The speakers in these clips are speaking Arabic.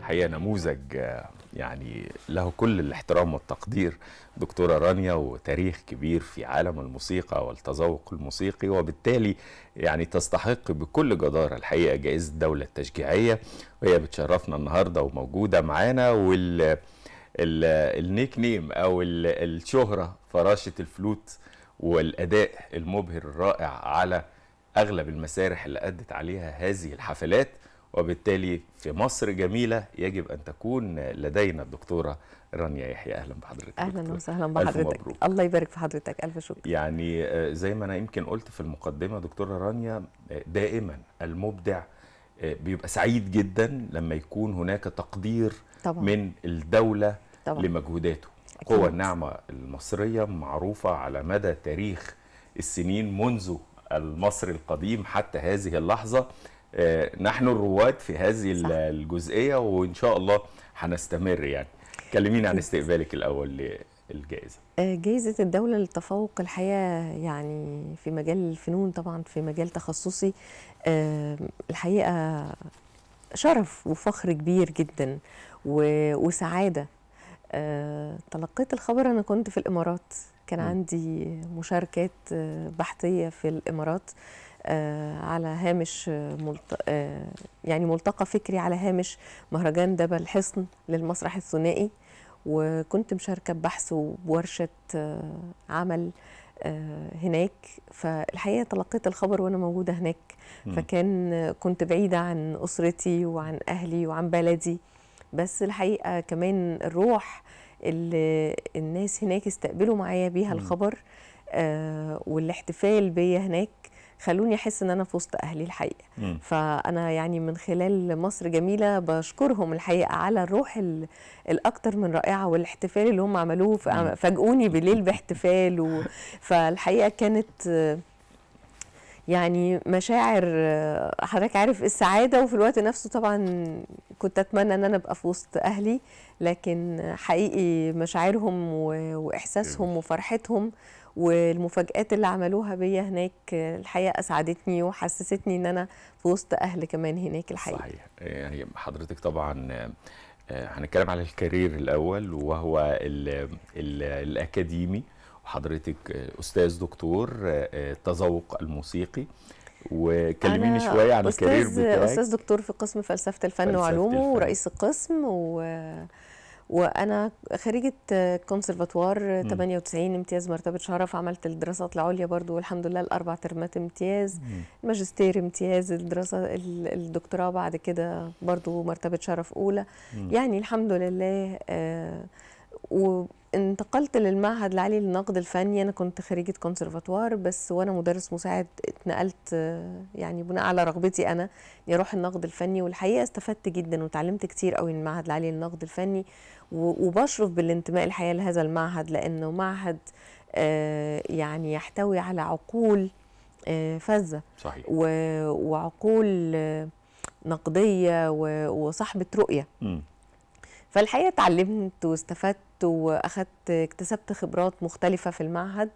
الحقيقه نموذج يعني له كل الاحترام والتقدير دكتوره رانيا وتاريخ كبير في عالم الموسيقى والتذوق الموسيقي وبالتالي يعني تستحق بكل جداره الحقيقه جائزه الدوله التشجيعيه وهي بتشرفنا النهارده وموجوده معانا وال النيك نيم او الشهره فراشه الفلوت والاداء المبهر الرائع على اغلب المسارح اللي ادت عليها هذه الحفلات وبالتالي في مصر جميلة يجب أن تكون لدينا الدكتورة رانيا يحيى أهلا بحضرتك أهلا وسهلا بحضرتك ألف الله يبارك في حضرتك ألف شكر يعني آه، زي ما أنا يمكن قلت في المقدمة دكتورة رانيا آه، دائما المبدع آه، بيبقى سعيد جدا لما يكون هناك تقدير طبعا. من الدولة طبعا. لمجهوداته قوى الناعمة المصرية معروفة على مدى تاريخ السنين منذ المصر القديم حتى هذه اللحظة آه، نحن الرواد في هذه صح. الجزئيه وان شاء الله هنستمر يعني كلمينا عن استقبالك الاول للجائزه آه، جائزه الدوله للتفوق الحقيقه يعني في مجال الفنون طبعا في مجال تخصصي آه، الحقيقه شرف وفخر كبير جدا وسعاده تلقيت الخبر انا كنت في الامارات كان عندي مشاركات بحثيه في الامارات آه، على هامش آه، ملت... آه، يعني ملتقى فكري على هامش مهرجان دبل حصن للمسرح الثنائي وكنت مشاركة ببحث وورشة عمل هناك فالحقيقة تلقيت الخبر وأنا موجودة هناك فكان كنت بعيدة عن أسرتي وعن أهلي وعن بلدي بس الحقيقة كمان الروح اللي الناس هناك استقبلوا معايا بيها الخبر والاحتفال بيا هناك خلوني احس ان انا في وسط اهلي الحقيقه مم. فانا يعني من خلال مصر جميله بشكرهم الحقيقه على الروح الاكثر من رائعه والاحتفال اللي هم عملوه فاجئوني بالليل باحتفال و... فالحقيقه كانت يعني مشاعر حضرتك عارف السعاده وفي الوقت نفسه طبعا كنت اتمنى ان انا ابقى في وسط اهلي لكن حقيقي مشاعرهم واحساسهم وفرحتهم والمفاجآت اللي عملوها بيا هناك الحقيقة أسعدتني وحسستني إن أنا في وسط أهل كمان هناك الحقيقة صحيح يعني حضرتك طبعا آه، هنتكلم على الكارير الأول وهو الـ الـ الأكاديمي وحضرتك آه، أستاذ دكتور التذوق آه، الموسيقي وكلميني شويه عن الكارير بتاعك استاذ دكتور في قسم فلسفه الفن فلسفة وعلومه ورئيس القسم و وانا خريجه كونسرفاتوار 98 امتياز مرتبه شرف عملت الدراسات العليا برضو والحمد لله الاربع ترمات امتياز الماجستير امتياز الدراسه الدكتوراه بعد كده برضو مرتبه شرف اولى مم. يعني الحمد لله آه وانتقلت للمعهد العالي للنقد الفني انا كنت خريجه كونسرفاتوار بس وانا مدرس مساعد اتنقلت آه، يعني بناء على رغبتي انا اني اروح النقد الفني والحقيقه استفدت جدا وتعلمت كتير قوي من المعهد العالي للنقد الفني وبشرف بالانتماء الحقيقه لهذا المعهد لانه معهد آه، يعني يحتوي على عقول آه، فذه صحيح وعقول آه، نقديه وصاحبه رؤيه م. فالحقيقه اتعلمت واستفدت واخذت اكتسبت خبرات مختلفه في المعهد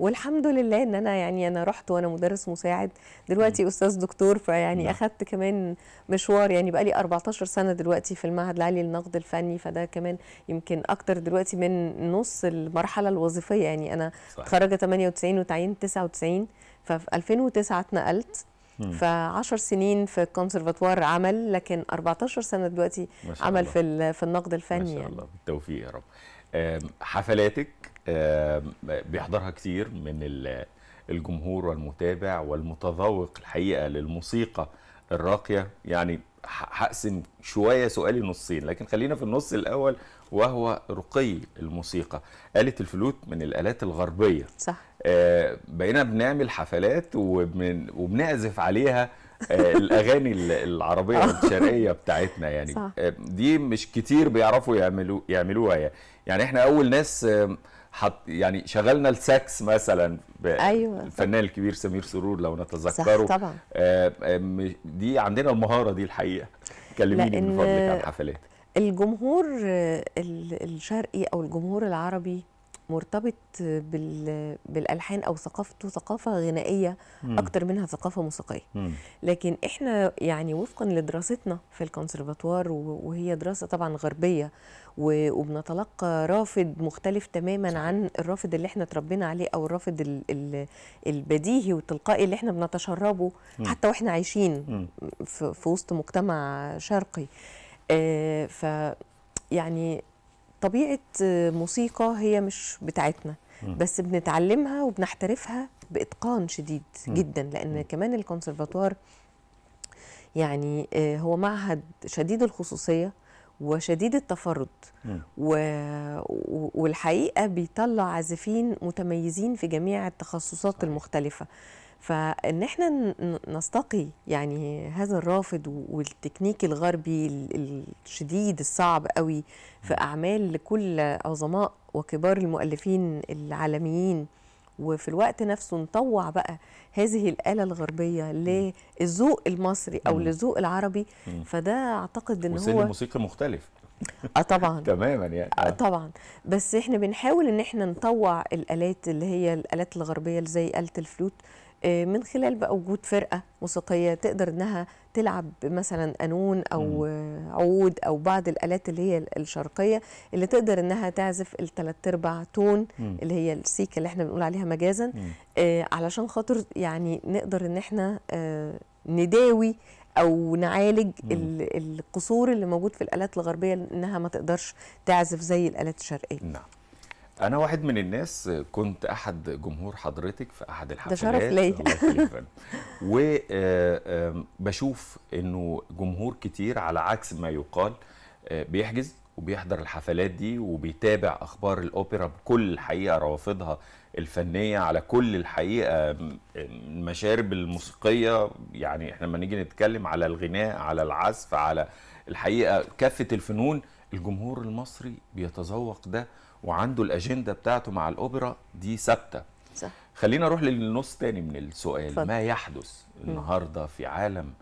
والحمد لله ان انا يعني انا رحت وانا مدرس مساعد دلوقتي م. استاذ دكتور فيعني نعم. اخذت كمان مشوار يعني بقى لي 14 سنه دلوقتي في المعهد العالي للنقد الفني فده كمان يمكن اكتر دلوقتي من نص المرحله الوظيفيه يعني انا اتخرجت 98 وتعينت 99 ففي 2009 اتنقلت ف 10 سنين في الكونسرفاتوار عمل لكن 14 سنه دلوقتي عمل الله. في في النقد الفني ما شاء يعني. الله بالتوفيق يا رب حفلاتك بيحضرها كتير من الجمهور والمتابع والمتذوق الحقيقه للموسيقى الراقيه يعني هقسم شويه سؤالي نصين لكن خلينا في النص الاول وهو رقي الموسيقى آلة الفلوت من الآلات الغربية صح آه بقينا بنعمل حفلات وبن وبنعزف عليها آه الأغاني العربية آه. الشرقية بتاعتنا يعني صح. آه دي مش كتير بيعرفوا يعملوا يعملوها يعني. يعني احنا أول ناس آه حط يعني شغلنا الساكس مثلا أيوة الفنان الكبير سمير سرور لو نتذكره صح طبعا آه، آه، دي عندنا المهاره دي الحقيقه كلميني من فضلك عن حفلات الجمهور الشرقي او الجمهور العربي مرتبط بالالحان او ثقافته ثقافه غنائيه اكتر منها ثقافه موسيقيه لكن احنا يعني وفقا لدراستنا في الكونسرفاتوار وهي دراسه طبعا غربيه وبنتلقى رافد مختلف تماما عن الرافد اللي احنا اتربينا عليه او الرافد البديهي والتلقائي اللي احنا بنتشربه حتى واحنا عايشين في وسط مجتمع شرقي آه، ف يعني طبيعه موسيقى هي مش بتاعتنا بس بنتعلمها وبنحترفها باتقان شديد جدا لان كمان الكونسرفاتوار يعني آه، هو معهد شديد الخصوصيه وشديد التفرد و... والحقيقه بيطلع عازفين متميزين في جميع التخصصات المختلفه فان احنا نستقي يعني هذا الرافض والتكنيك الغربي الشديد الصعب قوي في اعمال كل عظماء وكبار المؤلفين العالميين وفي الوقت نفسه نطوع بقى هذه الآلة الغربية للذوق المصري أو للذوق العربي فده أعتقد إن هو الموسيقى مختلف اه طبعا تماما يعني آه. طبعا بس احنا بنحاول ان احنا نطوع الالات اللي هي الالات الغربيه زي اله الفلوت آه، من خلال بقى وجود فرقه موسيقيه تقدر انها تلعب مثلا قانون او عود او بعض الالات اللي هي الشرقيه اللي تقدر انها تعزف الثلاث ارباع تون اللي هي السيكه اللي احنا بنقول عليها مجازا آه، علشان خاطر يعني نقدر ان احنا آه، نداوي او نعالج مم. القصور اللي موجود في الالات الغربيه انها ما تقدرش تعزف زي الالات الشرقيه نعم. انا واحد من الناس كنت احد جمهور حضرتك في احد الحفلات ده شرف ليا وبشوف آه، انه جمهور كتير على عكس ما يقال آه، بيحجز وبيحضر الحفلات دي وبيتابع اخبار الاوبرا بكل الحقيقه روافضها الفنيه على كل الحقيقه المشارب الموسيقيه يعني احنا لما نيجي نتكلم على الغناء على العزف على الحقيقه كافه الفنون الجمهور المصري بيتذوق ده وعنده الاجنده بتاعته مع الاوبرا دي ثابته صح خلينا اروح للنص تاني من السؤال فضل. ما يحدث النهارده في عالم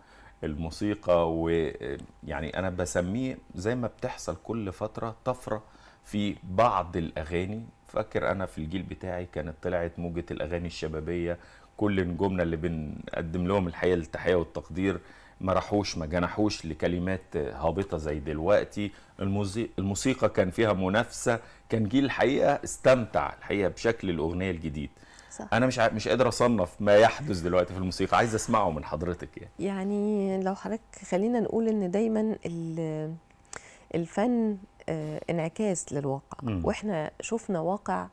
الموسيقى ويعني انا بسميه زي ما بتحصل كل فتره طفره في بعض الاغاني فاكر انا في الجيل بتاعي كانت طلعت موجه الاغاني الشبابيه كل نجومنا اللي بنقدم لهم الحقيقه التحيه والتقدير ما راحوش ما جنحوش لكلمات هابطه زي دلوقتي الموسيقى كان فيها منافسه كان جيل الحقيقه استمتع الحقيقه بشكل الاغنيه الجديد صح. انا مش ع... مش قادر اصنف ما يحدث دلوقتي في الموسيقى عايز اسمعه من حضرتك يعني يعني لو حضرتك خلينا نقول ان دايما الفن آه، انعكاس للواقع م. واحنا شفنا واقع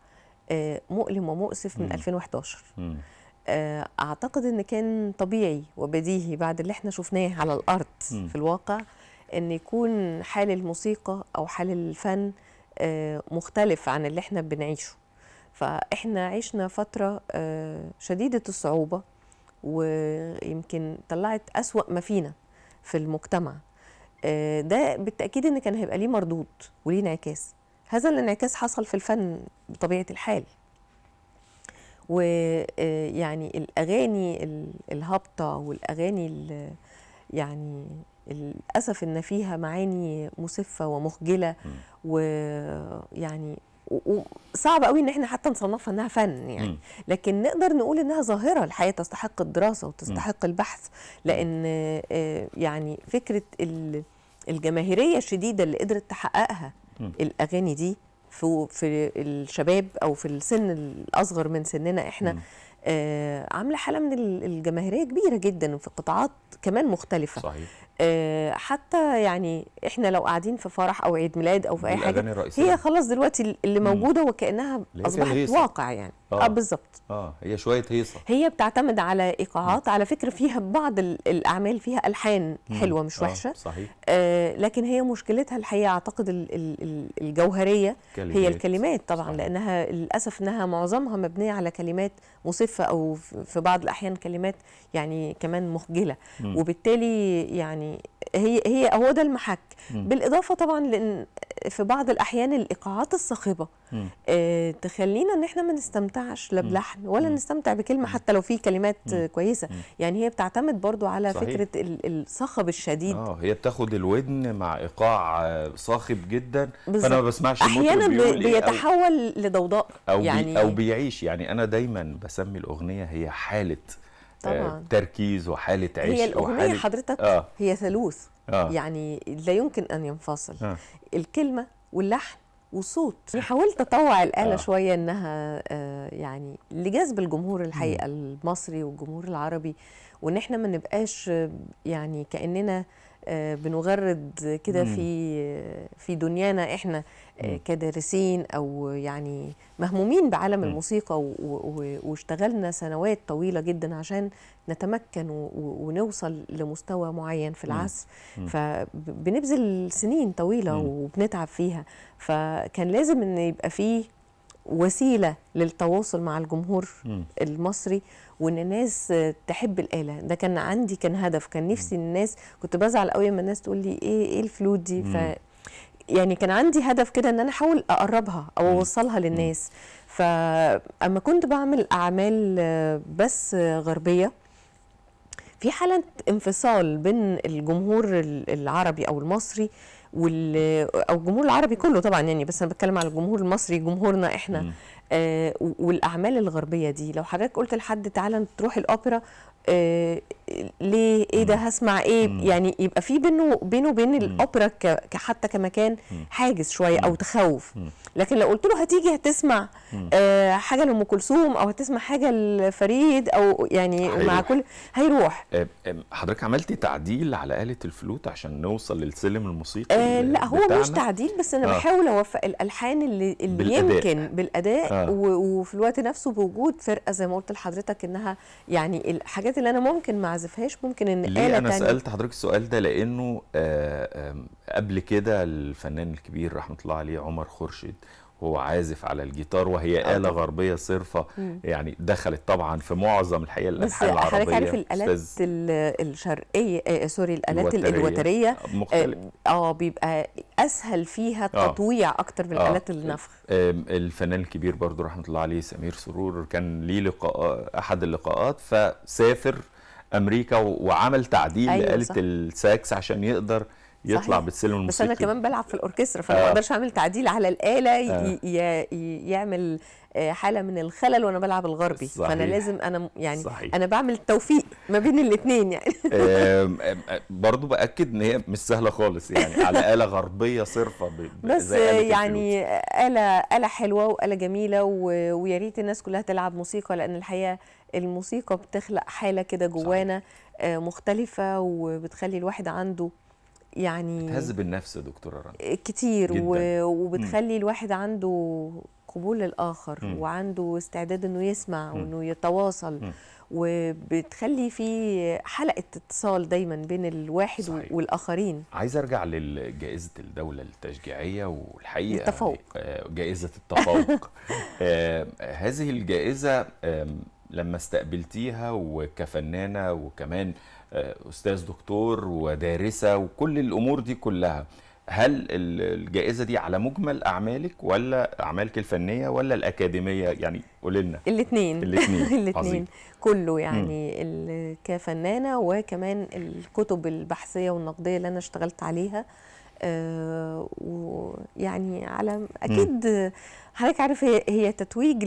آه، مؤلم ومؤسف من م. 2011 م. آه، اعتقد ان كان طبيعي وبديهي بعد اللي احنا شفناه على الارض م. في الواقع ان يكون حال الموسيقى او حال الفن آه، مختلف عن اللي احنا بنعيشه فاحنا عشنا فتره آه، شديده الصعوبه ويمكن طلعت اسوا ما فينا في المجتمع ده بالتاكيد ان كان هيبقى ليه مردود وليه انعكاس هذا الانعكاس حصل في الفن بطبيعه الحال ويعني الاغاني الهابطه والاغاني يعني للاسف ان فيها معاني مسفه ومخجله ويعني وصعب قوي ان احنا حتى نصنفها انها فن يعني لكن نقدر نقول انها ظاهره الحياه تستحق الدراسه وتستحق البحث لان آه، يعني فكره الجماهيريه الشديده اللي قدرت تحققها الاغاني دي في في الشباب او في السن الاصغر من سننا احنا آه عامله حاله من الجماهيريه كبيره جدا في قطاعات كمان مختلفه صحيح. آه، حتى يعني احنا لو قاعدين في فرح او عيد ميلاد او في اي حاجه هي خلاص دلوقتي اللي موجوده وكانها اصبحت واقع يعني اه, آه بالظبط اه هي شويه هيصه هي بتعتمد على ايقاعات على فكره فيها بعض الاعمال فيها الحان حلوه مش آه، وحشه آه صحيح آه لكن هي مشكلتها الحقيقه اعتقد الجوهريه كلمات. هي الكلمات طبعا صحيح. لانها للاسف انها معظمها مبنيه على كلمات مصفه او في بعض الاحيان كلمات يعني كمان مخجله مم. وبالتالي يعني يعني هي هي هو ده المحك م. بالاضافه طبعا لان في بعض الاحيان الايقاعات الصاخبه آه تخلينا ان احنا ما نستمتعش لا بلحن ولا م. نستمتع بكلمه حتى لو في كلمات م. كويسه م. يعني هي بتعتمد برضو على صحيح. فكره الصخب الشديد اه هي بتاخد الودن مع ايقاع صاخب آه، جدا بالزبط. فانا ما بسمعش احيانا بيتحول لضوضاء أو يعني او بيعيش يعني انا دايما بسمي الاغنيه هي حاله آه، طبعا تركيز وحاله عشق هي الاغنيه وحالة... حضرتك آه. هي ثالوث آه. يعني لا يمكن ان ينفصل آه. الكلمه واللحن وصوت انا حاولت اطوع الاله آه. شويه انها آه يعني لجذب الجمهور الحقيقه المصري والجمهور العربي وان احنا ما نبقاش آه، يعني كاننا آه، بنغرد كده في في دنيانا احنا آه، كدارسين او يعني مهمومين بعالم الموسيقى واشتغلنا سنوات طويله جدا عشان نتمكن ونوصل لمستوى معين في العزف فبنبذل سنين طويله وبنتعب فيها فكان لازم ان يبقى فيه وسيله للتواصل مع الجمهور م. المصري وان الناس تحب الاله ده كان عندي كان هدف كان نفسي م. الناس كنت بزعل قوي من الناس تقول لي ايه ايه الفلوت دي ف يعني كان عندي هدف كده ان انا احاول اقربها او اوصلها للناس فاما كنت بعمل اعمال بس غربيه في حاله انفصال بين الجمهور العربي او المصري وال او الجمهور العربي كله طبعا يعني بس انا بتكلم على الجمهور المصري جمهورنا احنا م. آه، والاعمال الغربيه دي لو حضرتك قلت لحد تعالى تروح الاوبرا آه ليه ايه ده هسمع ايه مم. يعني يبقى في بينه بينه وبين الاوبرا حتى كمكان حاجز شويه او تخوف لكن لو قلت له هتيجي هتسمع آه حاجه لام كلثوم او هتسمع حاجه لفريد او يعني مع كل هيروح آه، آه، حضرتك عملتي تعديل على آلة الفلوت عشان نوصل للسلم الموسيقي آه لا هو مش تعديل بس انا آه. بحاول اوفق الالحان اللي, اللي بالأداء. يمكن بالاداء آه. وفي الوقت نفسه بوجود فرقه زي ما قلت لحضرتك انها يعني الحاجات اللي انا ممكن ما اعزفهاش ممكن ان ليه آلة انا تانية سالت حضرتك السؤال ده لانه آه آه قبل كده الفنان الكبير رحمه الله عليه عمر خورشيد هو عازف على الجيتار وهي آلة غربية صرفة يعني دخلت طبعا في معظم الحقيقة الألحان العربية بس حضرتك عارف الآلات الشرقية آه،, آه سوري الآلات الوترية آه، مختلف آه،, آه بيبقى أسهل فيها التطويع آه أكتر من آلات آه النفخ آه الفنان الكبير برضو رحمة الله عليه سمير سرور كان ليه لقاء أحد اللقاءات فسافر أمريكا وعمل تعديل أيوة لآلة الساكس عشان يقدر يطلع صحيح. بالسلم الموسيقي بس انا كمان بلعب في الاوركسترا فما آه. اقدرش اعمل تعديل على الاله آه. ي... ي... يعمل آه، حاله من الخلل وانا بلعب الغربي صحيح. فانا لازم انا يعني صحيح. انا بعمل توفيق ما بين الاثنين يعني برضو باكد ان هي مش سهله خالص يعني على اله غربيه صرفه ب... بس يعني اله اله حلوه واله جميله و... ويا ريت الناس كلها تلعب موسيقى لان الحقيقه الموسيقى بتخلق حاله كده جوانا صحيح. آه، مختلفه وبتخلي الواحد عنده يعني بتهز بالنفس يا دكتوره رنا كتير جداً. و... وبتخلي م. الواحد عنده قبول للاخر م. وعنده استعداد انه يسمع م. وانه يتواصل م. وبتخلي في حلقه اتصال دايما بين الواحد صحيح. والاخرين عايز ارجع لجائزه الدوله التشجيعيه والحقيقه التفوق آه، جائزه التفوق آه، هذه الجائزه لما استقبلتيها وكفنانه وكمان آه، استاذ دكتور ودارسه وكل الامور دي كلها هل الجائزه دي على مجمل اعمالك ولا اعمالك الفنيه ولا الاكاديميه يعني قولي لنا الاثنين الاثنين كله يعني كفنانه وكمان الكتب البحثيه والنقديه اللي انا اشتغلت عليها آه، ويعني على اكيد حضرتك عارف هي هي تتويج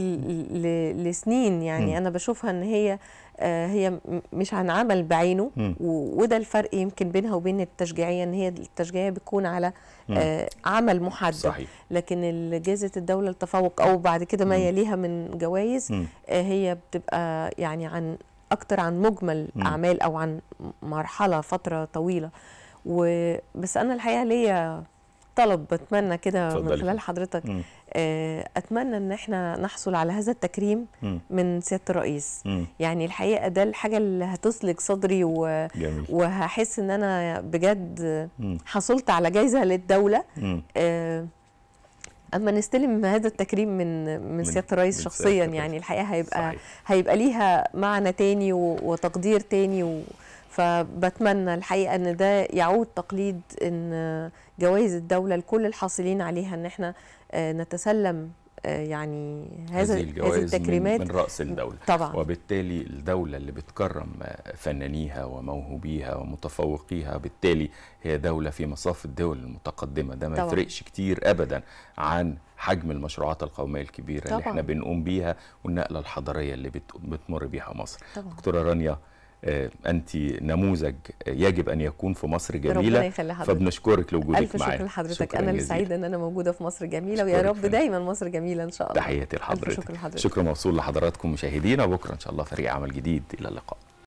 لسنين يعني م. انا بشوفها ان هي آه، هي مش عن عمل بعينه وده الفرق يمكن بينها وبين التشجيعيه ان هي التشجيعيه بتكون على آه عمل محدد صحيح. لكن جائزه الدوله للتفوق او بعد كده ما يليها من جوائز آه هي بتبقى يعني عن اكتر عن مجمل م. اعمال او عن مرحله فتره طويله وبس انا الحقيقه ليا طلب بتمنى كده من خلال حضرتك م. آه، اتمنى ان احنا نحصل على هذا التكريم م. من سياده الرئيس م. يعني الحقيقه ده الحاجه اللي هتسلك صدري و... جميل. وهحس ان انا بجد حصلت على جائزه للدوله آه، اما نستلم هذا التكريم من من سياده الرئيس شخصيا يعني الحقيقه هيبقى صحيح. هيبقى ليها معنى تاني وتقدير تاني و... فبتمنى الحقيقه ان ده يعود تقليد ان جوائز الدوله لكل الحاصلين عليها ان احنا آه، نتسلم آه، يعني هذا هذه التكريمات من راس الدوله طبعا وبالتالي الدوله اللي بتكرم آه، فنانيها وموهوبيها ومتفوقيها بالتالي هي دوله في مصاف الدول المتقدمه ده ما يفرقش كتير ابدا عن حجم المشروعات القوميه الكبيره طبعا. اللي احنا بنقوم بيها والنقله الحضاريه اللي بتمر بيها مصر طبعا. دكتوره رانيا آه، انت نموذج يجب ان يكون في مصر جميله ربنا يخلي حضرتك فبنشكرك لوجودك معانا الف شكر لحضرتك انا اللي سعيده ان انا موجوده في مصر جميله ويا رب دايما مصر جميله ان شاء الله تحياتي لحضرتك شكرا موصول لحضراتكم مشاهدينا بكره ان شاء الله فريق عمل جديد الى اللقاء